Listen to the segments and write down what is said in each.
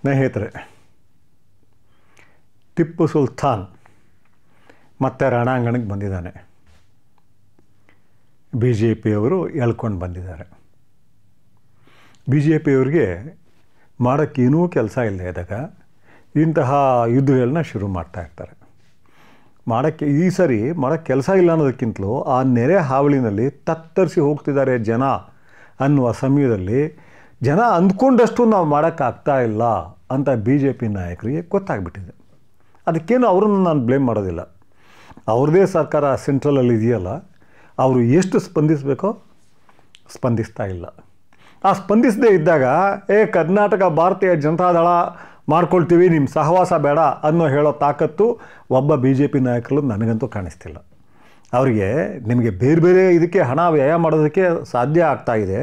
ಸ್ನೇಹಿತರೆ ಟಿಪ್ಪು ಸುಲ್ತಾನ್ ಮತ್ತೆ ರಣಾಂಗಣಕ್ಕೆ ಬಂದಿದ್ದಾನೆ ಬಿ ಜೆ ಪಿಯವರು ಎಳ್ಕೊಂಡು ಬಂದಿದ್ದಾರೆ ಬಿ ಜೆ ಪಿಯವ್ರಿಗೆ ಮಾಡೋಕ್ಕೇನೂ ಕೆಲಸ ಇಲ್ಲದೆ ಇದ್ದಾಗ ಇಂತಹ ಯುದ್ಧಗಳನ್ನ ಶುರು ಮಾಡ್ತಾ ಇರ್ತಾರೆ ಮಾಡೋಕ್ಕೆ ಈ ಸರಿ ಮಾಡೋಕ್ಕೆ ಕೆಲಸ ಇಲ್ಲ ಅನ್ನೋದಕ್ಕಿಂತಲೂ ಆ ನೆರೆ ಹಾವಳಿನಲ್ಲಿ ತತ್ತರಿಸಿ ಹೋಗ್ತಿದ್ದಾರೆ ಜನ ಅನ್ನುವ ಸಮಯದಲ್ಲಿ ಜನ ಅಂದ್ಕೊಂಡಷ್ಟು ನಾವು ಮಾಡೋಕ್ಕಾಗ್ತಾ ಇಲ್ಲ ಅಂತ ಬಿ ಜೆ ಪಿ ನಾಯಕರಿಗೆ ಗೊತ್ತಾಗ್ಬಿಟ್ಟಿದೆ ಅದಕ್ಕೇನು ಅವ್ರನ್ನ ನಾನು ಬ್ಲೇಮ್ ಮಾಡೋದಿಲ್ಲ ಅವ್ರದೇ ಸರ್ಕಾರ ಸೆಂಟ್ರಲಲ್ಲಿ ಇದೆಯಲ್ಲ ಅವರು ಎಷ್ಟು ಸ್ಪಂದಿಸಬೇಕೋ ಸ್ಪಂದಿಸ್ತಾ ಇಲ್ಲ ಆ ಸ್ಪಂದಿಸದೇ ಇದ್ದಾಗ ಏ ಕರ್ನಾಟಕ ಭಾರತೀಯ ಜನತಾದಳ ಮಾಡ್ಕೊಳ್ತೀವಿ ನಿಮ್ಮ ಸಹವಾಸ ಬೇಡ ಅನ್ನೋ ಹೇಳೋ ತಾಕತ್ತು ಒಬ್ಬ ಬಿ ಜೆ ಪಿ ನಾಯಕರು ನನಗಂತೂ ಕಾಣಿಸ್ತಿಲ್ಲ ಅವರಿಗೆ ನಿಮಗೆ ಬೇರೆ ಬೇರೆ ಇದಕ್ಕೆ ಹಣ ವ್ಯಯ ಮಾಡೋದಕ್ಕೆ ಸಾಧ್ಯ ಆಗ್ತಾ ಇದೆ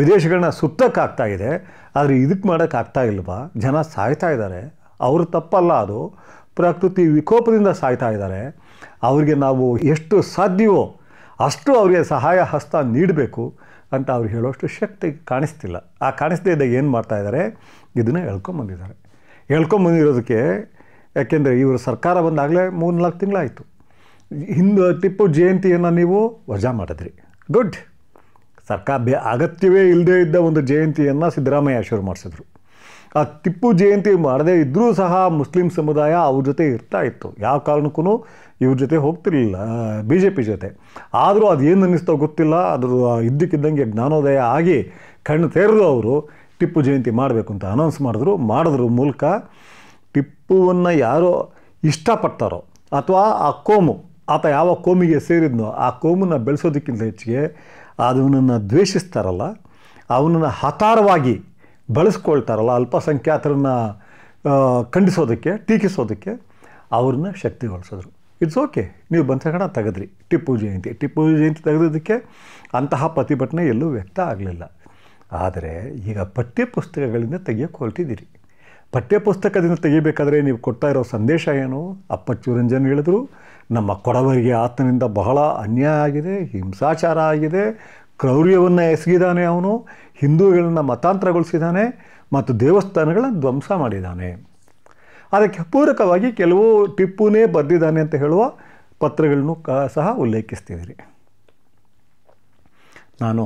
ವಿದೇಶಗಳನ್ನ ಸುತ್ತಕ್ಕಾಗ್ತಾ ಇದೆ ಆದರೆ ಇದಕ್ಕೆ ಮಾಡೋಕ್ಕಾಗ್ತಾ ಇಲ್ವಾ ಜನ ಸಾಯ್ತಾ ಇದ್ದಾರೆ ಅವರು ತಪ್ಪಲ್ಲ ಅದು ಪ್ರಕೃತಿ ವಿಕೋಪದಿಂದ ಸಾಯ್ತಾ ಇದ್ದಾರೆ ಅವರಿಗೆ ನಾವು ಎಷ್ಟು ಸಾಧ್ಯವೋ ಅಷ್ಟು ಅವರಿಗೆ ಸಹಾಯ ಹಸ್ತ ನೀಡಬೇಕು ಅಂತ ಅವ್ರು ಹೇಳೋಷ್ಟು ಶಕ್ತಿ ಕಾಣಿಸ್ತಿಲ್ಲ ಆ ಕಾಣಿಸ್ದೇ ಇದ್ದಾಗ ಏನು ಇದ್ದಾರೆ ಇದನ್ನು ಹೇಳ್ಕೊಂಬಂದಿದ್ದಾರೆ ಹೇಳ್ಕೊಂಬಂದಿರೋದಕ್ಕೆ ಯಾಕೆಂದರೆ ಇವರು ಸರ್ಕಾರ ಬಂದಾಗಲೇ ಮೂರು ನಾಲ್ಕು ತಿಂಗಳಾಯಿತು ಹಿಂದೆ ಟಿಪ್ಪು ಜಯಂತಿಯನ್ನು ನೀವು ವಜಾ ಮಾಡಿದ್ರಿ ಗುಡ್ ಸರ್ಕಾರ ಬೇ ಅಗತ್ಯವೇ ಇಲ್ಲದೇ ಇದ್ದ ಒಂದು ಜಯಂತಿಯನ್ನು ಸಿದ್ದರಾಮಯ್ಯ ಶುರು ಮಾಡಿಸಿದ್ರು ಆ ಟಿಪ್ಪು ಜಯಂತಿ ಮಾಡದೇ ಇದ್ದರೂ ಸಹ ಮುಸ್ಲಿಂ ಸಮುದಾಯ ಅವ್ರ ಜೊತೆ ಇರ್ತಾ ಇತ್ತು ಯಾವ ಕಾರಣಕ್ಕೂ ಇವ್ರ ಜೊತೆ ಹೋಗ್ತಿರ್ಲಿಲ್ಲ ಬಿ ಜೆ ಪಿ ಜೊತೆ ಆದರೂ ಅದು ಏನು ಅನ್ನಿಸ್ತೋ ಗೊತ್ತಿಲ್ಲ ಅದ್ರ ಇದ್ದಕ್ಕಿದ್ದಂಗೆ ಜ್ಞಾನೋದಯ ಆಗಿ ಕಣ್ಣು ತೆರೆದು ಅವರು ಟಿಪ್ಪು ಜಯಂತಿ ಮಾಡಬೇಕು ಅಂತ ಅನೌನ್ಸ್ ಮಾಡಿದ್ರು ಮಾಡಿದ್ರ ಮೂಲಕ ಟಿಪ್ಪುವನ್ನು ಯಾರೋ ಇಷ್ಟಪಡ್ತಾರೋ ಅಥವಾ ಆ ಕೋಮು ಆತ ಯಾವ ಕೋಮಿಗೆ ಸೇರಿದ್ನೋ ಆ ಕೋಮನ್ನು ಬೆಳೆಸೋದಕ್ಕಿಂತ ಹೆಚ್ಚಿಗೆ ಅದನ್ನು ದ್ವೇಷಿಸ್ತಾರಲ್ಲ ಅವನನ್ನು ಹತಾರವಾಗಿ ಬಳಸ್ಕೊಳ್ತಾರಲ್ಲ ಅಲ್ಪಸಂಖ್ಯಾತರನ್ನು ಖಂಡಿಸೋದಕ್ಕೆ ಟೀಕಿಸೋದಕ್ಕೆ ಅವ್ರನ್ನ ಶಕ್ತಿಗೊಳಿಸಿದ್ರು ಇಟ್ಸ್ ಓಕೆ ನೀವು ಬಂತಗಣ ತೆಗೆದ್ರಿ ಟಿಪ್ಪು ಜಯಂತಿ ಟಿಪ್ಪು ಜಯಂತಿ ತೆಗೆದೋದಕ್ಕೆ ಅಂತಹ ಪ್ರತಿಭಟನೆ ಎಲ್ಲೂ ವ್ಯಕ್ತ ಆಗಲಿಲ್ಲ ಆದರೆ ಈಗ ಪಠ್ಯಪುಸ್ತಕಗಳಿಂದ ತೆಗೆಯೋಕ್ಕೆ ಹೊರಟಿದ್ದೀರಿ ಪಠ್ಯಪುಸ್ತಕದಿಂದ ತೆಗಿಬೇಕಾದ್ರೆ ನೀವು ಕೊಡ್ತಾ ಇರೋ ಸಂದೇಶ ಏನು ಅಪ್ಪಚ್ಚು ರಂಜನ್ ಹೇಳಿದ್ರು ನಮ್ಮ ಕೊಡವರಿಗೆ ಆತನಿಂದ ಬಹಳ ಅನ್ಯಾಯ ಆಗಿದೆ ಹಿಂಸಾಚಾರ ಆಗಿದೆ ಕ್ರೌರ್ಯವನ್ನು ಎಸಗಿದ್ದಾನೆ ಅವನು ಹಿಂದೂಗಳನ್ನು ಮತಾಂತರಗೊಳಿಸಿದ್ದಾನೆ ಮತ್ತು ದೇವಸ್ಥಾನಗಳನ್ನು ಧ್ವಂಸ ಮಾಡಿದ್ದಾನೆ ಅದಕ್ಕೆ ಪೂರಕವಾಗಿ ಕೆಲವು ಟಿಪ್ಪುನೇ ಬರೆದಿದ್ದಾನೆ ಅಂತ ಹೇಳುವ ಪತ್ರಗಳನ್ನು ಕ ಸಹ ಉಲ್ಲೇಖಿಸ್ತಿದ್ದೀರಿ ನಾನು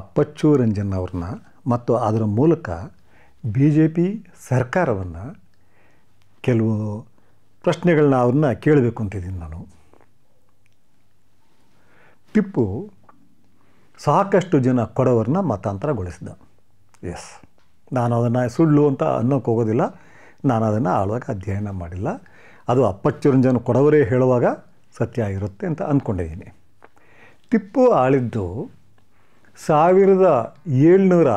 ಅಪ್ಪಚ್ಚು ರಂಜನ್ ಅವ್ರನ್ನ ಮತ್ತು ಅದರ ಮೂಲಕ ಬಿ ಜೆ ಪಿ ಸರ್ಕಾರವನ್ನು ಕೆಲವು ಪ್ರಶ್ನೆಗಳನ್ನ ಅವ್ರನ್ನ ಕೇಳಬೇಕು ಅಂತಿದ್ದೀನಿ ನಾನು ಟಿಪ್ಪು ಸಾಕಷ್ಟು ಜನ ಕೊಡವರನ್ನ ಮತಾಂತರಗೊಳಿಸಿದ ಎಸ್ ನಾನು ಅದನ್ನು ಸುಳ್ಳು ಅಂತ ಅನ್ನೋಕ್ಕೆ ಹೋಗೋದಿಲ್ಲ ನಾನು ಅದನ್ನು ಆಳುವಾಗ ಅಧ್ಯಯನ ಮಾಡಿಲ್ಲ ಅದು ಅಪ್ಪಚ್ಚುರಂಜನ್ ಕೊಡವರೇ ಹೇಳುವಾಗ ಸತ್ಯ ಆಗಿರುತ್ತೆ ಅಂತ ಅಂದ್ಕೊಂಡಿದ್ದೀನಿ ಟಿಪ್ಪು ಆಳಿದ್ದು ಸಾವಿರದ ಏಳ್ನೂರ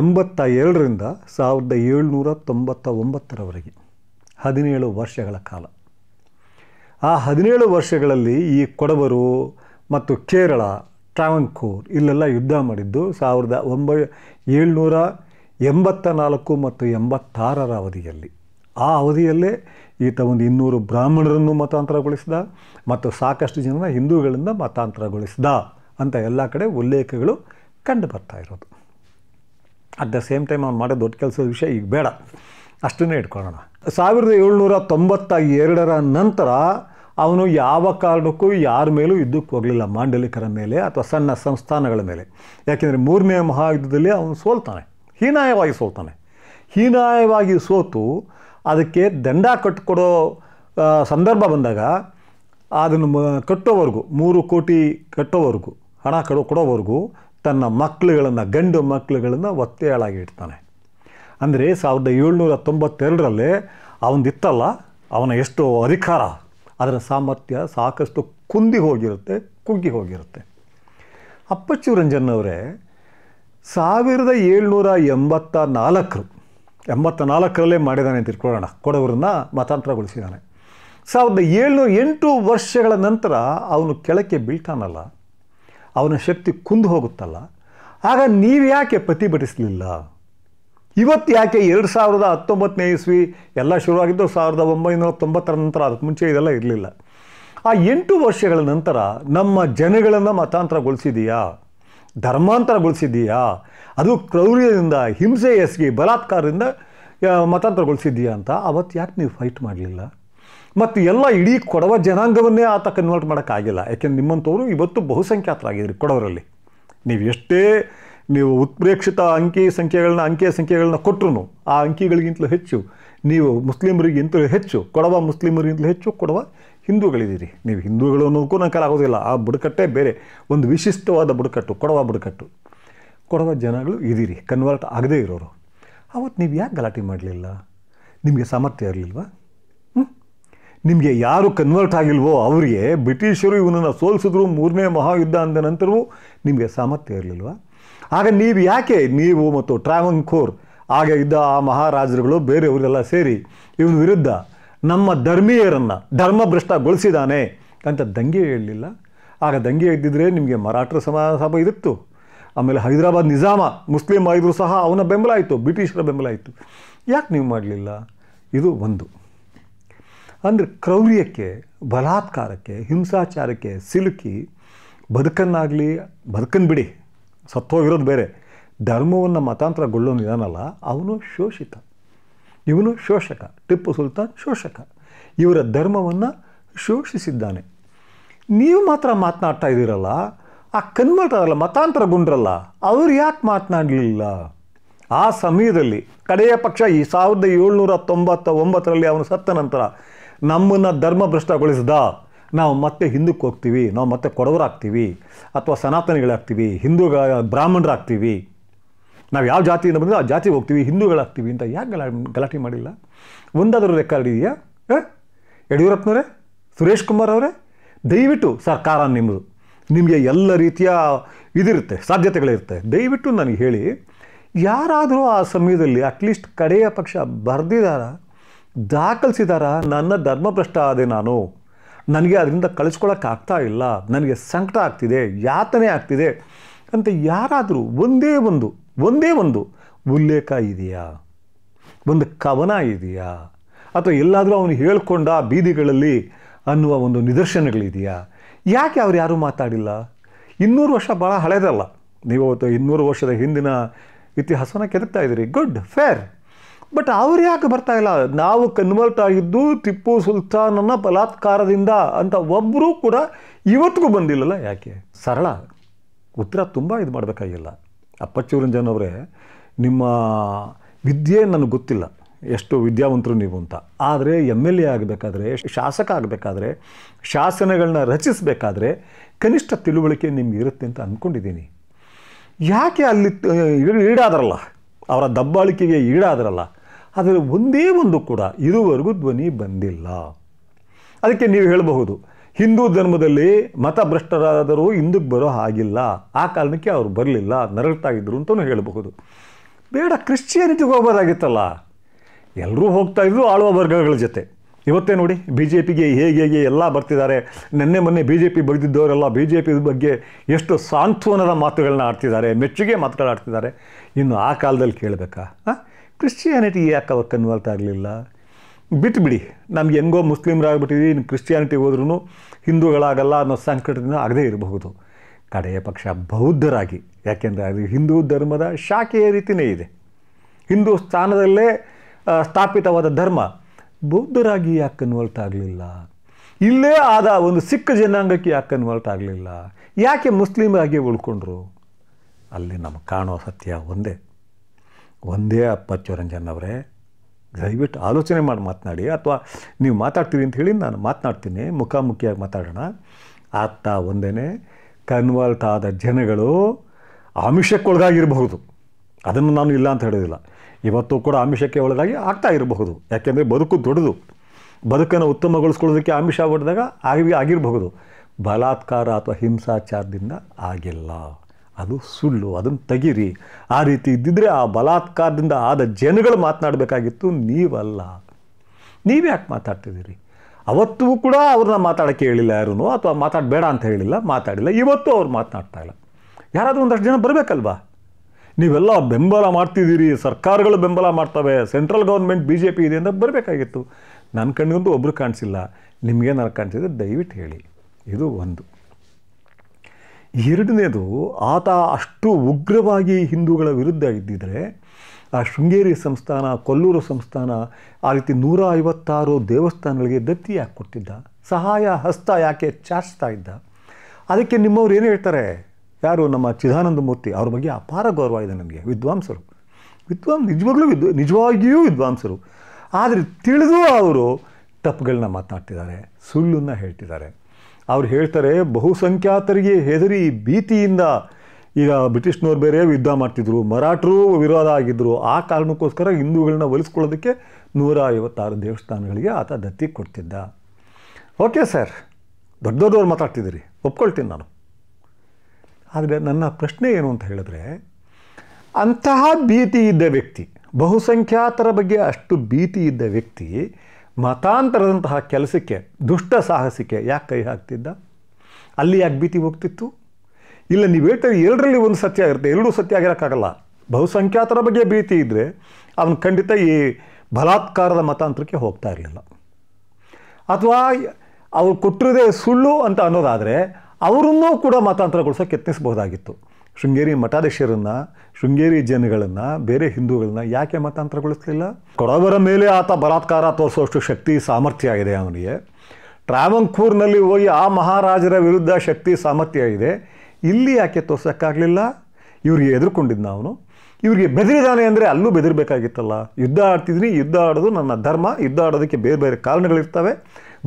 ಎಂಬತ್ತ ಎರಡರಿಂದ ಸಾವಿರದ ಏಳ್ನೂರ ತೊಂಬತ್ತ ಒಂಬತ್ತರವರೆಗೆ ಹದಿನೇಳು ವರ್ಷಗಳ ಕಾಲ ಆ ಹದಿನೇಳು ವರ್ಷಗಳಲ್ಲಿ ಈ ಕೊಡವರು ಮತ್ತು ಕೇರಳ ಟ್ರಾವಂಕೂರ್ ಇಲ್ಲೆಲ್ಲ ಯುದ್ಧ ಮಾಡಿದ್ದು ಸಾವಿರದ ಒಂಬೈ ಏಳ್ನೂರ ಎಂಬತ್ತ ನಾಲ್ಕು ಮತ್ತು ಎಂಬತ್ತಾರರ ಅವಧಿಯಲ್ಲಿ ಆ ಅವಧಿಯಲ್ಲೇ ಈತ ಒಂದು ಇನ್ನೂರು ಬ್ರಾಹ್ಮಣರನ್ನು ಮತಾಂತರಗೊಳಿಸಿದ ಮತ್ತು ಸಾಕಷ್ಟು ಜನ ಹಿಂದೂಗಳಿಂದ ಮತಾಂತರಗೊಳಿಸಿದ ಅಂತ ಎಲ್ಲ ಕಡೆ ಉಲ್ಲೇಖಗಳು ಕಂಡು ಬರ್ತಾ ಇರೋದು ಅಟ್ ದ ಸೇಮ್ ಟೈಮ್ ಅವ್ನು ಮಾಡೋ ದೊಡ್ಡ ಕೆಲಸದ ವಿಷಯ ಈಗ ಬೇಡ ಅಷ್ಟನ್ನೇ ಇಟ್ಕೊಳ್ಳೋಣ ಸಾವಿರದ ಏಳ್ನೂರ ತೊಂಬತ್ತ ಎರಡರ ನಂತರ ಅವನು ಯಾವ ಕಾರಣಕ್ಕೂ ಯಾರ ಮೇಲೂ ಯುದ್ಧಕ್ಕೆ ಹೋಗಲಿಲ್ಲ ಮಾಂಡಲಿಕರ ಮೇಲೆ ಅಥವಾ ಸಣ್ಣ ಸಂಸ್ಥಾನಗಳ ಮೇಲೆ ಯಾಕೆಂದರೆ ಮೂರನೇ ಮಹಾಯುದ್ಧದಲ್ಲಿ ಅವನು ಸೋಲ್ತಾನೆ ಹೀನಾಯವಾಗಿ ಸೋಲ್ತಾನೆ ಹೀನಾಯವಾಗಿ ಸೋತು ಅದಕ್ಕೆ ದಂಡ ಕಟ್ಟಿಕೊಡೋ ಸಂದರ್ಭ ಬಂದಾಗ ಅದನ್ನು ಕಟ್ಟೋವರೆಗೂ ಮೂರು ಕೋಟಿ ಕಟ್ಟೋವರೆಗೂ ಹಣ ಕಡೋ ಕೊಡೋವರೆಗೂ ತನ್ನ ಮಕ್ಕಳುಗಳನ್ನು ಗಂಡು ಮಕ್ಕಳುಗಳನ್ನು ಒತ್ತೆಯಾಳಾಗಿ ಇಡ್ತಾನೆ ಅಂದರೆ ಸಾವಿರದ ಏಳ್ನೂರ ತೊಂಬತ್ತೆರಡರಲ್ಲಿ ಅವನದಿತ್ತಲ್ಲ ಅವನ ಎಷ್ಟು ಅಧಿಕಾರ ಅದರ ಸಾಮರ್ಥ್ಯ ಸಾಕಷ್ಟು ಕುಂದಿ ಹೋಗಿರುತ್ತೆ ಕುಗ್ಗಿ ಹೋಗಿರುತ್ತೆ ಅಪ್ಪಚ್ಚು ರಂಜನ್ನವರೇ ಸಾವಿರದ ಏಳ್ನೂರ ಎಂಬತ್ತ ನಾಲ್ಕರು ಎಂಬತ್ತ ನಾಲ್ಕರಲ್ಲೇ ಮಾಡಿದ್ದಾನೆ ಅಂತ ತಿಳ್ಕೊಳ್ಳೋಣ ಕೊಡವರನ್ನ ಮತಾಂತರಗೊಳಿಸಿದ್ದಾನೆ ಸಾವಿರದ ಏಳ್ನೂರ ಎಂಟು ವರ್ಷಗಳ ನಂತರ ಅವನು ಕೆಳಕ್ಕೆ ಬೀಳ್ತಾನಲ್ಲ ಅವನ ಶಕ್ತಿ ಕುಂದು ಹೋಗುತ್ತಲ್ಲ ಆಗ ನೀವು ಯಾಕೆ ಪ್ರತಿಭಟಿಸಲಿಲ್ಲ ಇವತ್ತು ಯಾಕೆ ಎರಡು ಸಾವಿರದ ಹತ್ತೊಂಬತ್ತನೇ ಇಸ್ವಿ ಎಲ್ಲ ಶುರುವಾಗಿದ್ದು ಸಾವಿರದ ಒಂಬೈನೂರ ತೊಂಬತ್ತರ ನಂತರ ಅದಕ್ಕೆ ಮುಂಚೆ ಇದೆಲ್ಲ ಇರಲಿಲ್ಲ ಆ ಎಂಟು ವರ್ಷಗಳ ನಂತರ ನಮ್ಮ ಜನಗಳನ್ನು ಮತಾಂತರಗೊಳಿಸಿದೀಯಾ ಧರ್ಮಾಂತರಗೊಳಿಸಿದ್ದೀಯಾ ಅದು ಕ್ರೌರ್ಯದಿಂದ ಹಿಂಸೆ ಎಸಗಿ ಬಲಾತ್ಕಾರದಿಂದ ಮತಾಂತರಗೊಳಿಸಿದ್ದೀಯಾ ಅಂತ ಅವತ್ತು ಯಾಕೆ ನೀವು ಫೈಟ್ ಮಾಡಲಿಲ್ಲ ಮತ್ತು ಎಲ್ಲ ಇಡೀ ಕೊಡವ ಜನಾಂಗವನ್ನೇ ಆತ ಕನ್ವರ್ಟ್ ಮಾಡೋಕ್ಕಾಗಿಲ್ಲ ಯಾಕೆಂದ್ರೆ ನಿಮ್ಮಂಥವರು ಇವತ್ತು ಬಹುಸಂಖ್ಯಾತರಾಗಿದ್ದೀರಿ ಕೊಡವರಲ್ಲಿ ನೀವು ಎಷ್ಟೇ ನೀವು ಉತ್ಪ್ರೇಕ್ಷಿತ ಅಂಕಿ ಸಂಖ್ಯೆಗಳನ್ನ ಅಂಕಿ ಸಂಖ್ಯೆಗಳನ್ನ ಕೊಟ್ಟರು ಆ ಅಂಕಿಗಳಿಗಿಂತಲೂ ಹೆಚ್ಚು ನೀವು ಮುಸ್ಲಿಮರಿಗಿಂತಲೂ ಹೆಚ್ಚು ಕೊಡವ ಮುಸ್ಲಿಮರಿಗಿಂತಲೂ ಹೆಚ್ಚು ಕೊಡವ ಹಿಂದೂಗಳಿದ್ದೀರಿ ನೀವು ಹಿಂದೂಗಳು ಅನ್ನೋದಕ್ಕೂ ನಂಗೆ ಆಗೋದಿಲ್ಲ ಆ ಬುಡಕಟ್ಟೆ ಬೇರೆ ಒಂದು ವಿಶಿಷ್ಟವಾದ ಬುಡಕಟ್ಟು ಕೊಡವ ಬುಡಕಟ್ಟು ಕೊಡವ ಜನಗಳು ಇದ್ದೀರಿ ಕನ್ವರ್ಟ್ ಆಗದೇ ಇರೋರು ಅವತ್ತು ನೀವು ಯಾಕೆ ಗಲಾಟೆ ಮಾಡಲಿಲ್ಲ ನಿಮಗೆ ಸಾಮರ್ಥ್ಯ ಇರಲಿಲ್ವಾ ನಿಮಗೆ ಯಾರು ಕನ್ವರ್ಟ್ ಆಗಿಲ್ವೋ ಅವರಿಗೆ ಬ್ರಿಟಿಷರು ಇವನನ್ನು ಸೋಲಿಸಿದ್ರು ಮೂರನೇ ಮಹಾಯುದ್ಧ ಅಂದ ನಂತರವೂ ನಿಮಗೆ ಸಾಮರ್ಥ್ಯ ಇರಲಿಲ್ವಾ ಆಗ ನೀವು ಯಾಕೆ ನೀವು ಮತ್ತು ಟ್ರಾವಂಕೋರ್ ಆಗ ಇದ್ದ ಆ ಮಹಾರಾಜರುಗಳು ಬೇರೆಯವರೆಲ್ಲ ಸೇರಿ ಇವನ ವಿರುದ್ಧ ನಮ್ಮ ಧರ್ಮೀಯರನ್ನು ಧರ್ಮಭ್ರಷ್ಟಗೊಳಿಸಿದ್ದಾನೆ ಅಂತ ದಂಗೆ ಹೇಳಲಿಲ್ಲ ಆಗ ದಂಗೆ ಎದ್ದಿದ್ರೆ ನಿಮಗೆ ಮರಾಠರ ಸಭೆ ಇರುತ್ತು ಆಮೇಲೆ ಹೈದರಾಬಾದ್ ನಿಜಾಮ ಮುಸ್ಲಿಂ ಆಗಿದ್ರು ಸಹ ಅವನ ಬೆಂಬಲ ಆಯಿತು ಬ್ರಿಟಿಷರ ಬೆಂಬಲ ಆಯಿತು ಯಾಕೆ ನೀವು ಮಾಡಲಿಲ್ಲ ಇದು ಒಂದು ಅಂದರೆ ಕ್ರೌರ್ಯಕ್ಕೆ ಬಲಾತ್ಕಾರಕ್ಕೆ ಹಿಂಸಾಚಾರಕ್ಕೆ ಸಿಲುಕಿ ಬದುಕನ್ನಾಗಲಿ ಬದುಕನ್ನು ಬಿಡಿ ಸತ್ತೋಗಿರೋದು ಬೇರೆ ಧರ್ಮವನ್ನು ಮತಾಂತರಗೊಳ್ಳೋನು ಇದಾನಲ್ಲ ಅವನು ಶೋಷಿತ ಇವನು ಶೋಷಕ ಟಿಪ್ಪು ಸುಲ್ತಾನ್ ಶೋಷಕ ಇವರ ಧರ್ಮವನ್ನು ಶೋಷಿಸಿದ್ದಾನೆ ನೀವು ಮಾತ್ರ ಮಾತನಾಡ್ತಾ ಇದ್ದೀರಲ್ಲ ಆ ಮತಾಂತರ ಗುಂಡ್ರಲ್ಲ ಅವರು ಯಾಕೆ ಮಾತನಾಡಲಿಲ್ಲ ಆ ಸಮಯದಲ್ಲಿ ಕಡೆಯ ಪಕ್ಷ ಈ ಸಾವಿರದ ಏಳ್ನೂರ ತೊಂಬತ್ತ ಒಂಬತ್ತರಲ್ಲಿ ಅವನು ಸತ್ತ ನಂತರ ನಮ್ಮನ್ನು ಧರ್ಮಭ್ರಷ್ಟಗೊಳಿಸಿದ ನಾವು ಮತ್ತೆ ಹಿಂದಕ್ಕೆ ಹೋಗ್ತೀವಿ ನಾವು ಮತ್ತೆ ಕೊಡವರಾಗ್ತೀವಿ ಅಥವಾ ಸನಾತನಿಗಳಾಗ್ತೀವಿ ಹಿಂದೂಗಳ ಬ್ರಾಹ್ಮಣರಾಗ್ತೀವಿ ನಾವು ಯಾವ ಜಾತಿಯಿಂದ ಬಂದರೆ ಆ ಜಾತಿಗೆ ಹೋಗ್ತೀವಿ ಹಿಂದೂಗಳಾಗ್ತೀವಿ ಅಂತ ಯಾಕೆ ಗಲಾ ಗಲಾಟೆ ಮಾಡಿಲ್ಲ ಒಂದಾದರೂ ರೆಕಾರ್ಡ್ ಇದೆಯಾ ಯಡಿಯೂರಪ್ಪನವರೇ ಸುರೇಶ್ ಕುಮಾರ್ ಅವರೇ ದಯವಿಟ್ಟು ಸರ್ಕಾರ ನಿಮ್ಮದು ನಿಮಗೆ ಎಲ್ಲ ರೀತಿಯ ಇದಿರುತ್ತೆ ಸಾಧ್ಯತೆಗಳಿರುತ್ತೆ ದಯವಿಟ್ಟು ನನಗೆ ಹೇಳಿ ಯಾರಾದರೂ ಆ ಸಮಯದಲ್ಲಿ ಅಟ್ಲೀಸ್ಟ್ ಕಡೆಯ ಪಕ್ಷ ಬರೆದಿದಾರ ದಾಖಲಿಸಿದಾರ ನನ್ನ ಧರ್ಮಭ್ರಷ್ಟ ಆದೆ ನಾನು ನನಗೆ ಅದರಿಂದ ಕಳಿಸ್ಕೊಳಕ್ಕೆ ಆಗ್ತಾ ಇಲ್ಲ ನನಗೆ ಸಂಕಟ ಆಗ್ತಿದೆ ಯಾತನೆ ಆಗ್ತಿದೆ ಅಂತ ಯಾರಾದರೂ ಒಂದೇ ಒಂದು ಒಂದೇ ಒಂದು ಉಲ್ಲೇಖ ಇದೆಯಾ ಒಂದು ಕವನ ಇದೆಯಾ ಅಥವಾ ಎಲ್ಲಾದರೂ ಅವನು ಹೇಳ್ಕೊಂಡ ಬೀದಿಗಳಲ್ಲಿ ಅನ್ನುವ ಒಂದು ನಿದರ್ಶನಗಳಿದೆಯಾ ಯಾಕೆ ಅವ್ರು ಯಾರೂ ಮಾತಾಡಿಲ್ಲ ಇನ್ನೂರು ವರ್ಷ ಭಾಳ ಹಳೆದಲ್ಲ ನೀವು ಇನ್ನೂರು ವರ್ಷದ ಹಿಂದಿನ ಇತಿಹಾಸವನ್ನು ಕೆದಕ್ತಾ ಇದ್ದೀರಿ ಗುಡ್ ಫೇರ್ ಬಟ್ ಅವ್ರು ಯಾಕೆ ಬರ್ತಾ ಇಲ್ಲ ನಾವು ಕನ್ವರ್ಟ್ ಆಗಿದ್ದು ಟಿಪ್ಪು ಸುಲ್ತಾನನ ಬಲಾತ್ಕಾರದಿಂದ ಅಂತ ಒಬ್ಬರೂ ಕೂಡ ಇವತ್ತಿಗೂ ಬಂದಿಲ್ಲಲ್ಲ ಯಾಕೆ ಸರಳ ಉತ್ತರ ತುಂಬ ಇದು ಮಾಡಬೇಕಾಗಿಲ್ಲ ಅಪ್ಪಚ್ಚೂರಂಜನ್ ಅವರೇ ನಿಮ್ಮ ವಿದ್ಯೆ ನನಗೆ ಗೊತ್ತಿಲ್ಲ ಎಷ್ಟು ವಿದ್ಯಾವಂತರು ನೀವು ಅಂತ ಆದರೆ ಎಮ್ ಎಲ್ ಎ ಆಗಬೇಕಾದ್ರೆ ಶಾಸಕ ಆಗಬೇಕಾದ್ರೆ ಶಾಸನಗಳನ್ನ ರಚಿಸಬೇಕಾದ್ರೆ ಕನಿಷ್ಠ ತಿಳುವಳಿಕೆ ನಿಮ್ಗೆ ಇರುತ್ತೆ ಅಂತ ಅಂದ್ಕೊಂಡಿದ್ದೀನಿ ಯಾಕೆ ಅಲ್ಲಿ ಈಡಾದ್ರಲ್ಲ ಅವರ ದಬ್ಬಾಳಿಕೆಗೆ ಈಡಾದ್ರಲ್ಲ ಆದರೆ ಒಂದೇ ಒಂದು ಕೂಡ ಇದುವರೆಗೂ ಧ್ವನಿ ಬಂದಿಲ್ಲ ಅದಕ್ಕೆ ನೀವು ಹೇಳಬಹುದು ಹಿಂದೂ ಧರ್ಮದಲ್ಲಿ ಮತಭ್ರಷ್ಟರಾದರೂ ಹಿಂದಕ್ಕೆ ಬರೋ ಹಾಗಿಲ್ಲ ಆ ಕಾರಣಕ್ಕೆ ಅವರು ಬರಲಿಲ್ಲ ನರಳ್ತಾ ಇದ್ರು ಅಂತಲೂ ಹೇಳಬಹುದು ಬೇಡ ಕ್ರಿಶ್ಚಿಯನಿಟಿಗೆ ಹೋಗೋದಾಗಿತ್ತಲ್ಲ ಎಲ್ಲರೂ ಹೋಗ್ತಾ ಇದ್ರು ಆಳುವ ವರ್ಗಗಳ ಜೊತೆ ಇವತ್ತೇ ನೋಡಿ ಬಿ ಜೆ ಪಿಗೆ ಹೇಗೆ ಹೇಗೆ ಎಲ್ಲ ಬರ್ತಿದ್ದಾರೆ ನಿನ್ನೆ ಮೊನ್ನೆ ಬಿ ಜೆ ಪಿ ಬರೆದಿದ್ದವರೆಲ್ಲ ಬಿ ಜೆ ಪಿ ಬಗ್ಗೆ ಎಷ್ಟು ಸಾಂತ್ವನದ ಮಾತುಗಳನ್ನ ಆಡ್ತಿದ್ದಾರೆ ಮೆಚ್ಚುಗೆ ಆಡ್ತಿದ್ದಾರೆ ಇನ್ನು ಆ ಕಾಲದಲ್ಲಿ ಕೇಳಬೇಕಾ ಹಾಂ ಕ್ರಿಶ್ಚಿಯಾನಿಟಿ ಯಾಕೆ ಅವ್ರು ಕನ್ವರ್ಟ್ ಆಗಲಿಲ್ಲ ಬಿಡಿ ನಮ್ಗೆ ಹೆಂಗೋ ಮುಸ್ಲಿಮರಾಗ್ಬಿಟ್ಟಿದ್ದೀವಿ ಇನ್ನು ಕ್ರಿಶ್ಚಿಯಾನಿಟಿ ಹೋದ್ರೂ ಹಿಂದೂಗಳಾಗಲ್ಲ ಅನ್ನೋ ಸಂಕಟದಿಂದ ಆಗದೇ ಇರಬಹುದು ಕಡೆಯ ಪಕ್ಷ ಬೌದ್ಧರಾಗಿ ಯಾಕೆಂದರೆ ಅದು ಹಿಂದೂ ಧರ್ಮದ ಶಾಖೆಯ ರೀತಿಯೇ ಇದೆ ಹಿಂದೂ ಸ್ಥಾನದಲ್ಲೇ ಸ್ಥಾಪಿತವಾದ ಧರ್ಮ ಬೌದ್ಧರಾಗಿ ಯಾಕೆ ಕನ್ವರ್ಟ್ ಆಗಲಿಲ್ಲ ಇಲ್ಲೇ ಆದ ಒಂದು ಸಿಖ್ ಜನಾಂಗಕ್ಕೆ ಯಾಕೆ ಕನ್ವರ್ಟ್ ಆಗಲಿಲ್ಲ ಯಾಕೆ ಮುಸ್ಲಿಮರಾಗಿ ಉಳ್ಕೊಂಡ್ರು ಅಲ್ಲಿ ನಮಗೆ ಕಾಣೋ ಸತ್ಯ ಒಂದೇ ಒಂದೇ ಅಪ್ಪ ಚೋರಂಜನ್ ಅವರೇ ದಯವಿಟ್ಟು ಆಲೋಚನೆ ಮಾಡಿ ಮಾತನಾಡಿ ಅಥವಾ ನೀವು ಮಾತಾಡ್ತೀರಿ ಅಂತ ಹೇಳಿ ನಾನು ಮಾತನಾಡ್ತೀನಿ ಮುಖಾಮುಖಿಯಾಗಿ ಮಾತಾಡೋಣ ಆತ್ತ ಒಂದೇ ಕನ್ವರ್ಟ್ ಆದ ಜನಗಳು ಆಮಿಷಕ್ಕೊಳಗಾಗಿರಬಹುದು ಅದನ್ನು ನಾನು ಇಲ್ಲ ಅಂತ ಹೇಳೋದಿಲ್ಲ ಇವತ್ತು ಕೂಡ ಆಮಿಷಕ್ಕೆ ಒಳಗಾಗಿ ಆಗ್ತಾ ಇರಬಹುದು ಯಾಕೆಂದರೆ ಬದುಕು ದೊಡ್ಡದು ಬದುಕನ್ನು ಉತ್ತಮಗೊಳಿಸ್ಕೊಳ್ಳೋದಕ್ಕೆ ಆಮಿಷ ಹೊಡೆದಾಗ ಆಗಿ ಆಗಿರಬಹುದು ಬಲಾತ್ಕಾರ ಅಥವಾ ಹಿಂಸಾಚಾರದಿಂದ ಆಗಿಲ್ಲ ಅದು ಸುಳ್ಳು ಅದನ್ನು ತೆಗೀರಿ ಆ ರೀತಿ ಇದ್ದಿದ್ದರೆ ಆ ಬಲಾತ್ಕಾರದಿಂದ ಆದ ಜನಗಳು ಮಾತನಾಡಬೇಕಾಗಿತ್ತು ನೀವಲ್ಲ ನೀವು ಯಾಕೆ ಮಾತಾಡ್ತಿದ್ದೀರಿ ಅವತ್ತೂ ಕೂಡ ಅವ್ರನ್ನ ಮಾತಾಡೋಕ್ಕೆ ಹೇಳಿಲ್ಲ ಯಾರೂ ಅಥವಾ ಮಾತಾಡಬೇಡ ಅಂತ ಹೇಳಿಲ್ಲ ಮಾತಾಡಿಲ್ಲ ಇವತ್ತು ಅವ್ರು ಮಾತನಾಡ್ತಾ ಇಲ್ಲ ಯಾರಾದರೂ ಒಂದಷ್ಟು ಜನ ಬರಬೇಕಲ್ವಾ ನೀವೆಲ್ಲ ಬೆಂಬಲ ಮಾಡ್ತಿದ್ದೀರಿ ಸರ್ಕಾರಗಳು ಬೆಂಬಲ ಮಾಡ್ತವೆ central government B J P ಇದೆ ಅಂತ ಬರಬೇಕಾಗಿತ್ತು ನನ್ನ ಕಣ್ಣಿಗಂತೂ ಒಬ್ಬರು ಕಾಣಿಸಿಲ್ಲ ನಿಮಗೇನಾರು ಕಾಣಿಸಿದ್ರೆ ದಯವಿಟ್ಟು ಹೇಳಿ ಇದು ಒಂದು ಎರಡನೇದು ಆತ ಅಷ್ಟು ಉಗ್ರವಾಗಿ ಹಿಂದೂಗಳ ವಿರುದ್ಧ ಇದ್ದಿದ್ದರೆ ಆ ಶೃಂಗೇರಿ ಸಂಸ್ಥಾನ ಕೊಲ್ಲೂರು ಸಂಸ್ಥಾನ ಆ ರೀತಿ ನೂರ ಐವತ್ತಾರು ದೇವಸ್ಥಾನಗಳಿಗೆ ದತ್ತಿ ಯಾಕೆ ಕೊಟ್ಟಿದ್ದ ಸಹಾಯ ಹಸ್ತ ಯಾಕೆ ಚಾಚ್ತಾ ಇದ್ದ ಅದಕ್ಕೆ ನಿಮ್ಮವ್ರು ಏನು ಹೇಳ್ತಾರೆ ಯಾರು ನಮ್ಮ ಚಿದಾನಂದ ಮೂರ್ತಿ ಅವ್ರ ಬಗ್ಗೆ ಅಪಾರ ಗೌರವ ಇದೆ ನಮಗೆ ವಿದ್ವಾಂಸರು ವಿದ್ವಾಂ ನಿಜವಾಗ್ಲೂ ವಿದ್ವ ನಿಜವಾಗಿಯೂ ವಿದ್ವಾಂಸರು ಆದರೆ ತಿಳಿದು ಅವರು ತಪ್ಪುಗಳನ್ನ ಮಾತನಾಡ್ತಿದ್ದಾರೆ ಸುಳ್ಳನ್ನು ಹೇಳ್ತಿದ್ದಾರೆ ಅವ್ರು ಹೇಳ್ತಾರೆ ಬಹುಸಂಖ್ಯಾತರಿಗೆ ಹೆದರಿ ಭೀತಿಯಿಂದ ಈಗ ಬ್ರಿಟಿಷ್ನವ್ರು ಬೇರೆ ಯುದ್ಧ ಮಾಡ್ತಿದ್ರು ಮರಾಠರು ವಿರೋಧ ಆಗಿದ್ದರು ಆ ಕಾರಣಕ್ಕೋಸ್ಕರ ಹಿಂದೂಗಳನ್ನ ಒಲಿಸ್ಕೊಳ್ಳೋದಕ್ಕೆ ನೂರ ಐವತ್ತಾರು ದೇವಸ್ಥಾನಗಳಿಗೆ ಆತ ದತ್ತಿ ಕೊಡ್ತಿದ್ದ ಓಕೆ ಸರ್ ದೊಡ್ಡ ದೊಡ್ಡವ್ರು ಮಾತಾಡ್ತಿದ್ದೀರಿ ಒಪ್ಕೊಳ್ತೀನಿ ನಾನು ಆದರೆ ನನ್ನ ಪ್ರಶ್ನೆ ಏನು ಅಂತ ಹೇಳಿದ್ರೆ ಅಂತಹ ಭೀತಿ ಇದ್ದ ವ್ಯಕ್ತಿ ಬಹುಸಂಖ್ಯಾತರ ಬಗ್ಗೆ ಅಷ್ಟು ಭೀತಿ ಇದ್ದ ವ್ಯಕ್ತಿ ಮತಾಂತರದಂತಹ ಕೆಲಸಕ್ಕೆ ದುಷ್ಟ ಸಾಹಸಕ್ಕೆ ಯಾಕೆ ಕೈ ಹಾಕ್ತಿದ್ದ ಅಲ್ಲಿ ಯಾಕೆ ಭೀತಿ ಹೋಗ್ತಿತ್ತು ಇಲ್ಲ ನೀವು ಹೇಳ್ತೀವಿ ಎರಡರಲ್ಲಿ ಒಂದು ಸತ್ಯ ಆಗಿರುತ್ತೆ ಎರಡೂ ಸತ್ಯ ಆಗಿರೋಕ್ಕಾಗಲ್ಲ ಬಹುಸಂಖ್ಯಾತರ ಬಗ್ಗೆ ಭೀತಿ ಇದ್ದರೆ ಅವನು ಖಂಡಿತ ಈ ಬಲಾತ್ಕಾರದ ಮತಾಂತರಕ್ಕೆ ಹೋಗ್ತಾ ಇರಲಿಲ್ಲ ಅಥವಾ ಅವ್ರು ಕೊಟ್ಟಿರೋದೇ ಸುಳ್ಳು ಅಂತ ಅನ್ನೋದಾದರೆ ಅವರನ್ನೂ ಕೂಡ ಮತಾಂತರಗೊಳಿಸೋಕೆ ಯತ್ನಿಸಬಹುದಾಗಿತ್ತು ಶೃಂಗೇರಿ ಮಠಾಧೀಶರನ್ನು ಶೃಂಗೇರಿ ಜನಗಳನ್ನು ಬೇರೆ ಹಿಂದೂಗಳನ್ನ ಯಾಕೆ ಮತಾಂತರಗೊಳಿಸಲಿಲ್ಲ ಕೊಡವರ ಮೇಲೆ ಆತ ಬಲಾತ್ಕಾರ ತೋರಿಸುವಷ್ಟು ಶಕ್ತಿ ಸಾಮರ್ಥ್ಯ ಇದೆ ಅವನಿಗೆ ಟ್ರಾವಂಕೂರ್ನಲ್ಲಿ ಹೋಗಿ ಆ ಮಹಾರಾಜರ ವಿರುದ್ಧ ಶಕ್ತಿ ಸಾಮರ್ಥ್ಯ ಇದೆ ಇಲ್ಲಿ ಯಾಕೆ ತೋರ್ಸೋಕ್ಕಾಗಲಿಲ್ಲ ಇವರಿಗೆ ಎದುರುಕೊಂಡಿದ್ದ ಅವನು ಇವರಿಗೆ ಬೆದರಿದಾನೆ ಅಂದರೆ ಅಲ್ಲೂ ಬೆದರಬೇಕಾಗಿತ್ತಲ್ಲ ಯುದ್ಧ ಆಡ್ತಿದ್ದೀನಿ ಯುದ್ಧ ಆಡೋದು ನನ್ನ ಧರ್ಮ ಯುದ್ಧ ಆಡೋದಕ್ಕೆ ಬೇರೆ ಬೇರೆ ಕಾರಣಗಳಿರ್ತವೆ